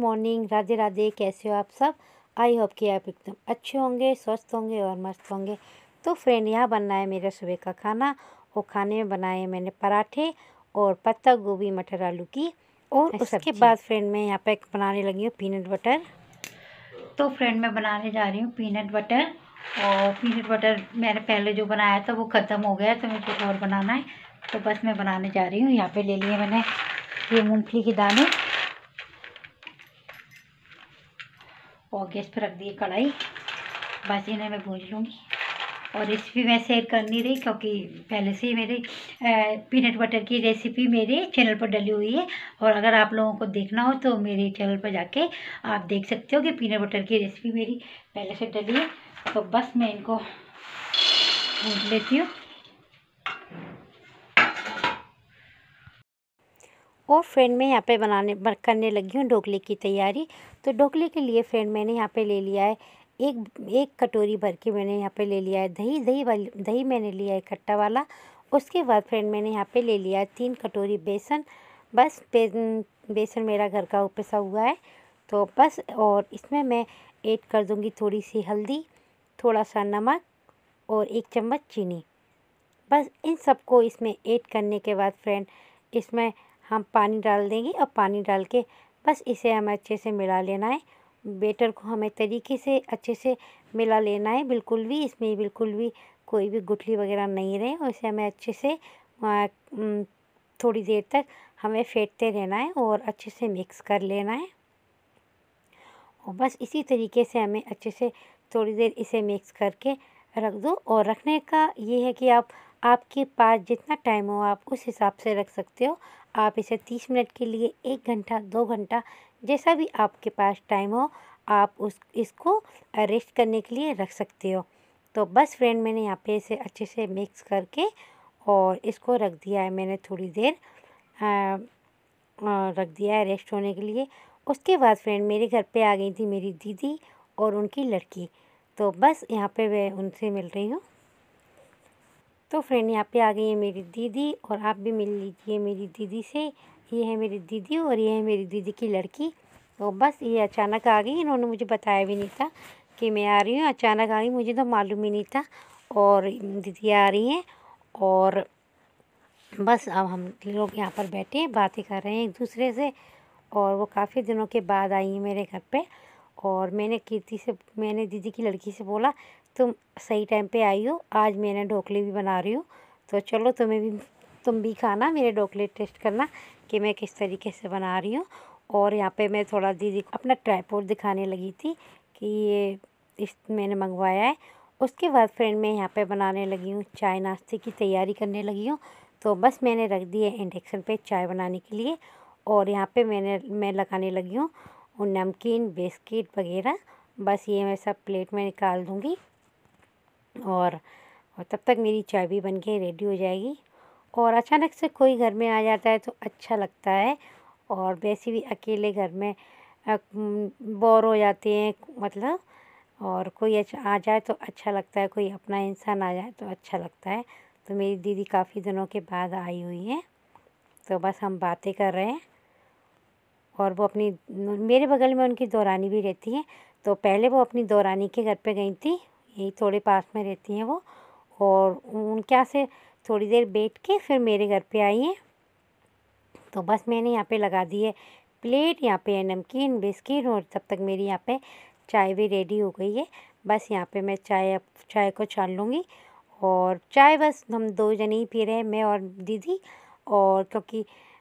morning Radhe Radhe कैसे हो आप सब आई होप कि आप एकदम अच्छे होंगे स्वस्थ होंगे और मस्त होंगे तो फ्रेंड यहाँ बनना है मेरा सुबह का खाना और खाने में बनाए मैंने पराठे और पत्ता गोभी मटर आलू की और उसके बाद फ्रेंड मैं यहाँ पे बनाने लगी हूँ पीनट बटर तो फ्रेंड मैं बनाने जा रही हूँ पीनट बटर और पीनट बटर मैंने पहले जो बनाया था वो ख़त्म हो गया तो मुझे कुछ और बनाना है तो बस मैं बनाने जा रही हूँ यहाँ पे ले लिए मैंने ये मूंगफली के दाने और गैस पर रख दिए कढ़ाई बस इन्हें मैं भूज लूँगी और रेसिपी मैं शेयर कर नहीं रही क्योंकि पहले से ही मेरे पीनट बटर की रेसिपी मेरे चैनल पर डली हुई है और अगर आप लोगों को देखना हो तो मेरे चैनल पर जाके आप देख सकते हो कि पीनट बटर की रेसिपी मेरी पहले से डली है तो बस मैं इनको भूज लेती हूँ और फ्रेंड मैं यहाँ पे बनाने करने लगी हूँ ढोकले की तैयारी तो ढोकले के लिए फ्रेंड मैंने यहाँ पे ले लिया है एक एक कटोरी भर के मैंने यहाँ पे ले लिया है दही दही वाली दही मैंने लिया है खट्टा वाला उसके बाद फ्रेंड मैंने यहाँ पे ले लिया है तीन कटोरी बेसन बस बे, बेसन मेरा घर का पिसा हुआ है तो बस और इसमें मैं ऐड कर दूँगी थोड़ी सी हल्दी थोड़ा सा नमक और एक चम्मच चीनी बस इन सबको इसमें ऐड करने के बाद फ्रेंड इसमें हम पानी डाल देंगे और पानी डाल के बस इसे हमें अच्छे से मिला लेना है बेटर को हमें तरीके से अच्छे से मिला लेना है बिल्कुल भी इसमें बिल्कुल भी कोई भी गुठली वगैरह नहीं रहे और इसे हमें अच्छे से थोड़ी देर तक हमें फेंटते रहना है और अच्छे से मिक्स कर लेना है और बस इसी तरीके से हमें अच्छे से थोड़ी देर इसे मिक्स करके रख दो और रखने का ये है कि आप आपके पास जितना टाइम हो आप उस हिसाब से रख सकते हो आप इसे तीस मिनट के लिए एक घंटा दो घंटा जैसा भी आपके पास टाइम हो आप उस इसको अरेस्ट करने के लिए रख सकते हो तो बस फ्रेंड मैंने यहाँ पे इसे अच्छे से मिक्स करके और इसको रख दिया है मैंने थोड़ी देर आ, रख दिया है रेस्ट होने के लिए उसके बाद फ्रेंड मेरे घर पे आ गई थी मेरी दीदी और उनकी लड़की तो बस यहाँ पे मैं उनसे मिल रही हूँ तो फ्रेंड यहाँ पे आ गई है मेरी दीदी और आप भी मिल लीजिए मेरी दीदी से ये है मेरी दीदी और ये है मेरी दीदी की लड़की तो बस ये अचानक आ गई इन्होंने मुझे बताया भी नहीं था कि मैं आ रही हूँ अचानक आ गई मुझे तो मालूम ही नहीं था और दीदी आ रही हैं और बस अब हम लोग यहाँ पर बैठे हैं बातें कर रहे हैं एक दूसरे से और वो काफ़ी दिनों के बाद आई हैं मेरे घर पे और मैंने कीर्ति से मैंने दीदी की लड़की से बोला तुम सही टाइम पे आई हो आज मैंने ढोकले भी बना रही हूँ तो चलो तुम्हें भी तुम भी खाना मेरे ढोकले टेस्ट करना कि मैं किस तरीके से बना रही हूँ और यहाँ पे मैं थोड़ा दीदी को अपना ट्राईपोर्ट दिखाने लगी थी कि ये इस मैंने मंगवाया है उसके बाद फ्रेंड मैं यहाँ पे बनाने लगी हूँ चाय नाश्ते की तैयारी करने लगी हूँ तो बस मैंने रख दी है इंडक्शन पर चाय बनाने के लिए और यहाँ पर मैंने मैं लगाने लगी हूँ नमकीन बिस्किट वगैरह बस ये मैं सब प्लेट में निकाल दूँगी और तब तक मेरी चाय भी बन के रेडी हो जाएगी और अचानक से कोई घर में आ जाता है तो अच्छा लगता है और वैसे भी अकेले घर में बोर हो जाते हैं मतलब और कोई आ जाए तो अच्छा लगता है कोई अपना इंसान आ जाए तो अच्छा लगता है तो मेरी दीदी काफ़ी दिनों के बाद आई हुई है तो बस हम बातें कर रहे हैं और वो अपनी मेरे बगल में उनकी दौरानी भी रहती है तो पहले वो अपनी दौरानी के घर पे गई थी यही थोड़े पास में रहती हैं वो और उनके यहाँ से थोड़ी देर बैठ के फिर मेरे घर पे आई हैं तो बस मैंने यहाँ पे लगा दी है प्लेट यहाँ पे है नमकीन बिस्किट और तब तक मेरी यहाँ पे चाय भी रेडी हो गई है बस यहाँ पे मैं चाय चाय को छान लूँगी और चाय बस हम दो जने ही पी रहे हैं मैं और दीदी और क्योंकि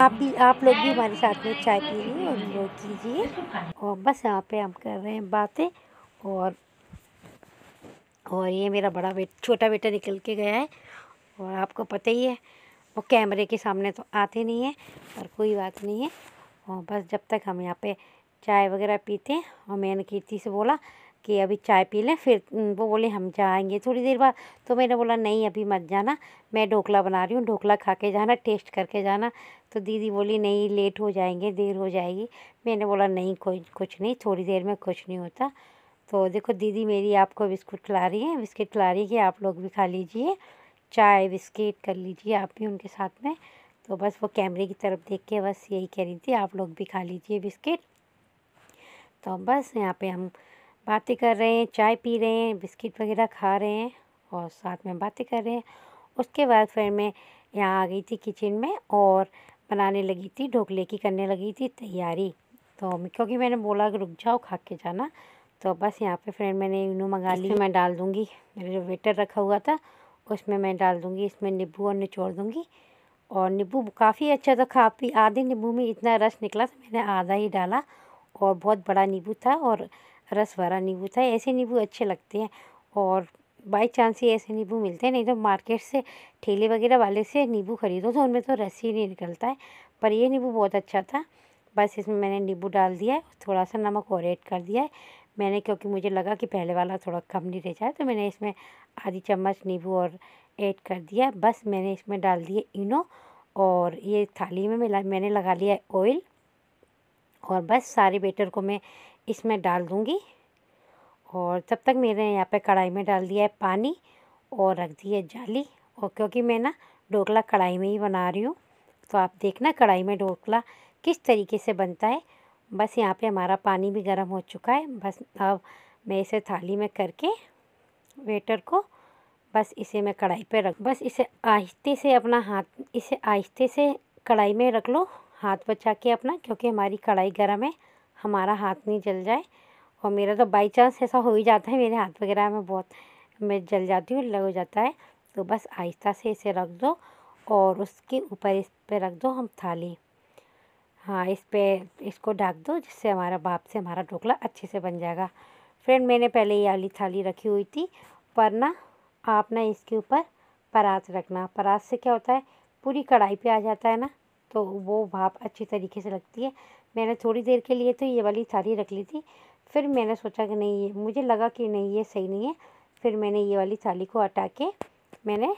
आप भी आप लोग भी हमारे साथ में चाय पीजिए और इन्जॉय कीजिए और बस यहाँ पे हम कर रहे हैं बातें और और ये मेरा बड़ा बेटा छोटा बेटा निकल के गया है और आपको पता ही है वो कैमरे के सामने तो आते नहीं हैं पर कोई बात नहीं है और बस जब तक हम यहाँ पे चाय वगैरह पीते हैं और मैंने कीर्ति से बोला कि अभी चाय पी लें फिर वो बोले हम जाएंगे थोड़ी देर बाद तो मैंने बोला नहीं अभी मत जाना मैं ढोकला बना रही हूँ ढोकला खा के जाना टेस्ट करके जाना तो दीदी बोली नहीं लेट हो जाएंगे देर हो जाएगी मैंने बोला नहीं कोई कुछ नहीं थोड़ी देर में कुछ नहीं होता तो देखो दीदी मेरी आपको बिस्कुट खिला रही है बिस्किट खिला रही है कि आप लोग भी खा लीजिए चाय बिस्किट कर लीजिए आप भी उनके साथ में तो बस वो कैमरे की तरफ देख के बस यही कह रही थी आप लोग भी खा लीजिए बिस्किट तो बस यहाँ पे हम बातें कर रहे हैं चाय पी रहे हैं बिस्किट वगैरह खा रहे हैं और साथ में बातें कर रहे हैं उसके बाद फिर मैं यहाँ आ गई थी किचन में और बनाने लगी थी ढोकले की करने लगी थी तैयारी तो क्योंकि मैंने बोला कि रुक जाओ खा के जाना तो बस यहाँ पे फ्रेंड मैंने इनो मंगा ली मैं डाल दूँगी मेरे जो वेटर रखा हुआ था उसमें मैं डाल दूँगी इसमें नींबू और निचोड़ दूँगी और नींबू काफ़ी अच्छा था खा पी आधे नींबू में इतना रस निकला था मैंने आधा ही डाला और बहुत बड़ा नींबू था और रस भरा नींबू था ऐसे नींबू अच्छे लगते हैं और बाई चांस ही ऐसे नींबू मिलते हैं नहीं तो मार्केट से ठेले वगैरह वाले से नींबू खरीदो तो उनमें तो रस ही नहीं निकलता है पर ये नींबू बहुत अच्छा था बस इसमें मैंने नींबू डाल दिया है थोड़ा सा नमक और ऐड कर दिया है मैंने क्योंकि मुझे लगा कि पहले वाला थोड़ा कम नहीं रह जाए तो मैंने इसमें आधी चम्मच नींबू और ऐड कर दिया बस मैंने इसमें डाल दिए इनो और ये थाली में मिला मैंने लगा लिया ऑयल और बस सारे बेटर को मैं इसमें डाल दूँगी और तब तक मैंने यहाँ पे कढ़ाई में डाल दिया है पानी और रख दी है जाली और क्योंकि मैं ना ढोकला कढ़ाई में ही बना रही हूँ तो आप देखना कढ़ाई में ढोकला किस तरीके से बनता है बस यहाँ पे हमारा पानी भी गर्म हो चुका है बस अब मैं इसे थाली में करके वेटर को बस इसे मैं कढ़ाई पे रख बस इसे आहिस्ते से अपना हाथ इसे आहिस्ते से कढ़ाई में रख लो हाथ बचा के अपना क्योंकि हमारी कढ़ाई गर्म है हमारा हाथ नहीं जल जाए और मेरा तो बाई चांस ऐसा हो ही जाता है मेरे हाथ वगैरह में बहुत मैं जल जाती हूँ लग जाता है तो बस आहिस्ता से इसे रख दो और उसके ऊपर इस पर रख दो हम थाली हाँ इस पर इसको ढक दो जिससे हमारा बाप से हमारा ढोकला अच्छे से बन जाएगा फ्रेंड मैंने पहले ये वाली थाली रखी हुई थी पर ना आप ना इसके ऊपर परात रखना परात से क्या होता है पूरी कढ़ाई पे आ जाता है ना तो वो भाप अच्छी तरीके से लगती है मैंने थोड़ी देर के लिए तो ये वाली थाली रख ली थी फिर मैंने सोचा कि नहीं ये मुझे लगा कि नहीं ये सही नहीं है फिर मैंने ये वाली थाली को हटा के मैंने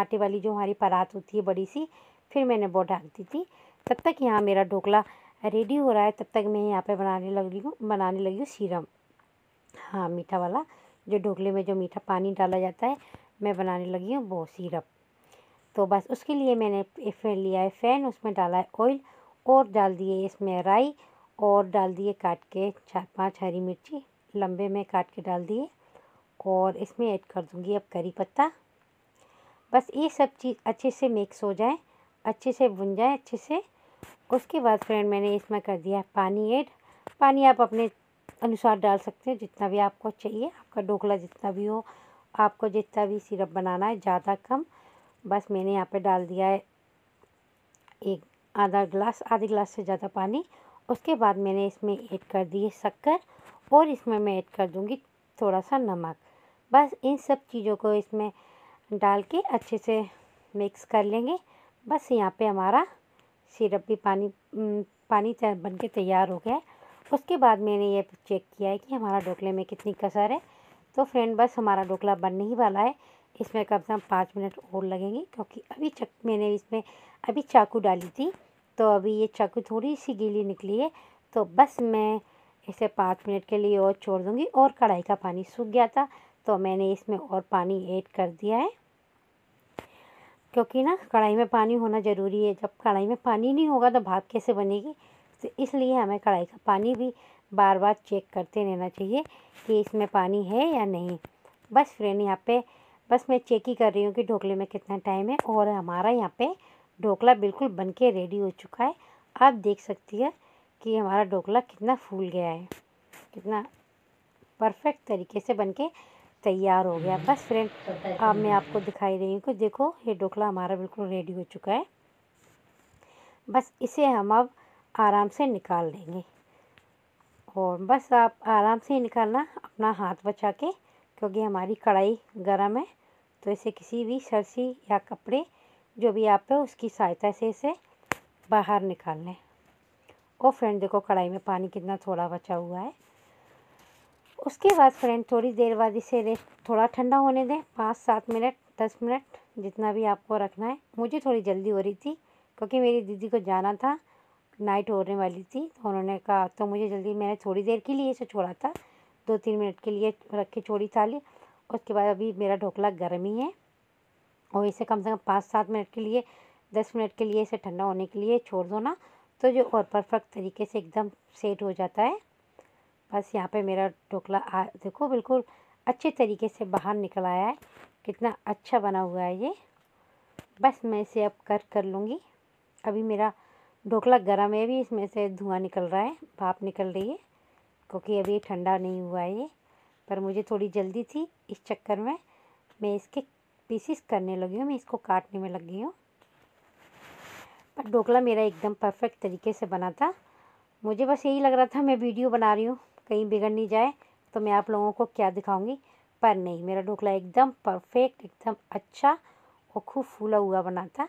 आटे वाली जो हमारी परात होती है बड़ी सी फिर मैंने वो ढाक दी थी तब तक यहाँ मेरा ढोकला रेडी हो रहा है तब तक मैं यहाँ पर बनाने लग रही हूँ बनाने लगी हूँ सीरम हाँ मीठा वाला जो ढोकले में जो मीठा पानी डाला जाता है मैं बनाने लगी हूँ वो सीरप तो बस उसके लिए मैंने फिर फैन लिया है फ़ैन उसमें डाला है ऑयल और डाल दिए इसमें राई और डाल दिए काट के चार पांच हरी मिर्ची लंबे में काट के डाल दिए और इसमें ऐड कर दूंगी अब करी पत्ता बस ये सब चीज़ अच्छे से मिक्स हो जाए अच्छे से भुन जाए अच्छे से उसके बाद फ्रेंड मैंने इसमें कर दिया पानी ऐड पानी आप अपने अनुसार डाल सकते हैं जितना भी आपको चाहिए आपका ढोकला जितना भी हो आपको जितना भी सिरप बनाना है ज़्यादा कम बस मैंने यहाँ पे डाल दिया है एक आधा गिलास आधे गिलास से ज़्यादा पानी उसके बाद मैंने इसमें ऐड कर दी है शक्कर और इसमें मैं ऐड कर दूँगी थोड़ा सा नमक बस इन सब चीज़ों को इसमें डाल के अच्छे से मिक्स कर लेंगे बस यहाँ पे हमारा सिरप भी पानी पानी बन के तैयार हो गया है उसके बाद मैंने ये चेक किया है कि हमारा ढोकले में कितनी कसर है तो फ्रेंड बस हमारा ढोकला बनने ही वाला है इसमें कम से कम पाँच मिनट और लगेंगे क्योंकि अभी चक मैंने इसमें अभी चाकू डाली थी तो अभी ये चाकू थोड़ी सी गीली निकली है तो बस मैं इसे पाँच मिनट के लिए और छोड़ दूँगी और कढ़ाई का पानी सूख गया था तो मैंने इसमें और पानी ऐड कर दिया है क्योंकि ना कढ़ाई में पानी होना ज़रूरी है जब कढ़ाई में पानी नहीं होगा तो भाप कैसे बनेगी तो इसलिए हमें कढ़ाई का पानी भी बार बार चेक करते रहना चाहिए कि इसमें पानी है या नहीं बस फ्रेंड यहाँ पे बस मैं चेक ही कर रही हूँ कि ढोकले में कितना टाइम है और हमारा यहाँ पे ढोकला बिल्कुल बन के रेडी हो चुका है आप देख सकती है कि हमारा ढोकला कितना फूल गया है कितना परफेक्ट तरीके से बन के तैयार हो गया बस फ्रेंड अब मैं आपको दिखाई रही हूँ कि देखो ये ढोकला हमारा बिल्कुल रेडी हो चुका है बस इसे हम अब आराम से निकाल लेंगे और बस आप आराम से ही निकालना अपना हाथ बचा के क्योंकि हमारी कढ़ाई गर्म है तो इसे किसी भी सरसी या कपड़े जो भी आप है उसकी सहायता से इसे बाहर निकाल लें और फ्रेंड देखो कढ़ाई में पानी कितना थोड़ा बचा हुआ है उसके बाद फ्रेंड थोड़ी देर बाद इसे रेस्ट थोड़ा ठंडा होने दें पाँच सात मिनट दस मिनट जितना भी आपको रखना है मुझे थोड़ी जल्दी हो रही थी क्योंकि मेरी दीदी को जाना था नाइट होने वाली थी तो उन्होंने कहा तो मुझे जल्दी मैंने थोड़ी देर के लिए इसे छोड़ा था दो तीन मिनट के लिए के छोड़ी थाली उसके बाद अभी मेरा ढोकला गर्म ही है और इसे कम से कम पाँच सात मिनट के लिए दस मिनट के लिए इसे ठंडा होने के लिए छोड़ दो ना तो जो और परफेक्ट तरीके से एकदम सेट हो जाता है बस यहाँ पे मेरा ढोकला आ देखो बिल्कुल अच्छे तरीके से बाहर निकल आया है कितना अच्छा बना हुआ है ये बस मैं इसे अब कर कर लूँगी अभी मेरा ढोकला गर्म है भी इसमें से धुआँ निकल रहा है भाप निकल रही है क्योंकि अभी ठंडा नहीं हुआ है ये पर मुझे थोड़ी जल्दी थी इस चक्कर में मैं इसके पीसीस करने लगी हूँ मैं इसको काटने में लगी हूँ पर ढोकला मेरा एकदम परफेक्ट तरीके से बना था मुझे बस यही लग रहा था मैं वीडियो बना रही हूँ कहीं बिगड़ नहीं जाए तो मैं आप लोगों को क्या दिखाऊंगी पर नहीं मेरा ढोकला एकदम परफेक्ट एकदम अच्छा और खूब फूला हुआ बना था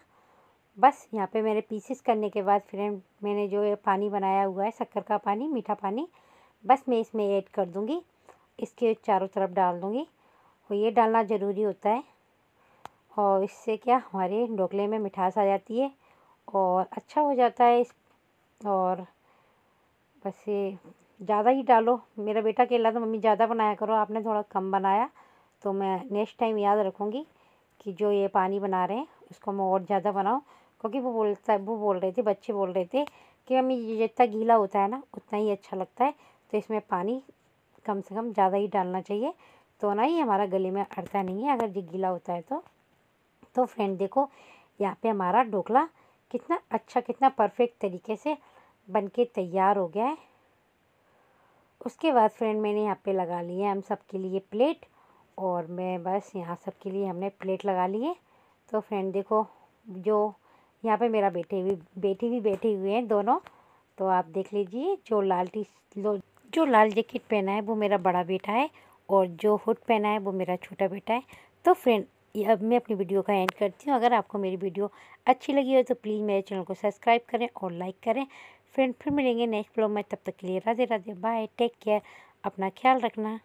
बस यहाँ पे मेरे पीसेस करने के बाद फिर मैंने जो ये पानी बनाया हुआ है शक्कर का पानी मीठा पानी बस मैं इसमें ऐड कर दूँगी इसके चारों तरफ डाल दूँगी और ये डालना ज़रूरी होता है और इससे क्या हमारे ढोकले में मिठास आ जाती है और अच्छा हो जाता है इस और बस ये ज़्यादा ही डालो मेरा बेटा कहला तो मम्मी ज़्यादा बनाया करो आपने थोड़ा कम बनाया तो मैं नेक्स्ट टाइम याद रखूँगी कि जो ये पानी बना रहे हैं उसको मैं और ज़्यादा बनाऊँ क्योंकि वो बोलता वो बोल रहे थे बच्चे बोल रहे थे कि मम्मी जितना गीला होता है ना उतना ही अच्छा लगता है तो इसमें पानी कम से कम ज़्यादा ही डालना चाहिए तो ना ही हमारा गले में अड़ता नहीं है अगर ये गीला होता है तो तो फ्रेंड देखो यहाँ पे हमारा ढोकला कितना अच्छा कितना परफेक्ट तरीके से बन के तैयार हो गया है उसके बाद फ्रेंड मैंने यहाँ पे लगा लिया हम सबके लिए प्लेट और मैं बस यहाँ सबके लिए हमने प्लेट लगा लिए तो फ्रेंड देखो जो यहाँ पे मेरा बेटे भी बेटी भी बैठे हुए हैं दोनों तो आप देख लीजिए जो लालटी लो जो लाल जैकेट पहना है वो मेरा बड़ा बेटा है और जो हुड पहना है वो मेरा छोटा बेटा है तो फ्रेंड अब मैं अपनी वीडियो का एंड करती हूँ अगर आपको मेरी वीडियो अच्छी लगी हो तो प्लीज़ मेरे चैनल को सब्सक्राइब करें और लाइक करें फ्रेंड फिर मिलेंगे नेक्स्ट ब्लॉग में तब तक के लिए Radhe Radhe bye take care अपना ख्याल रखना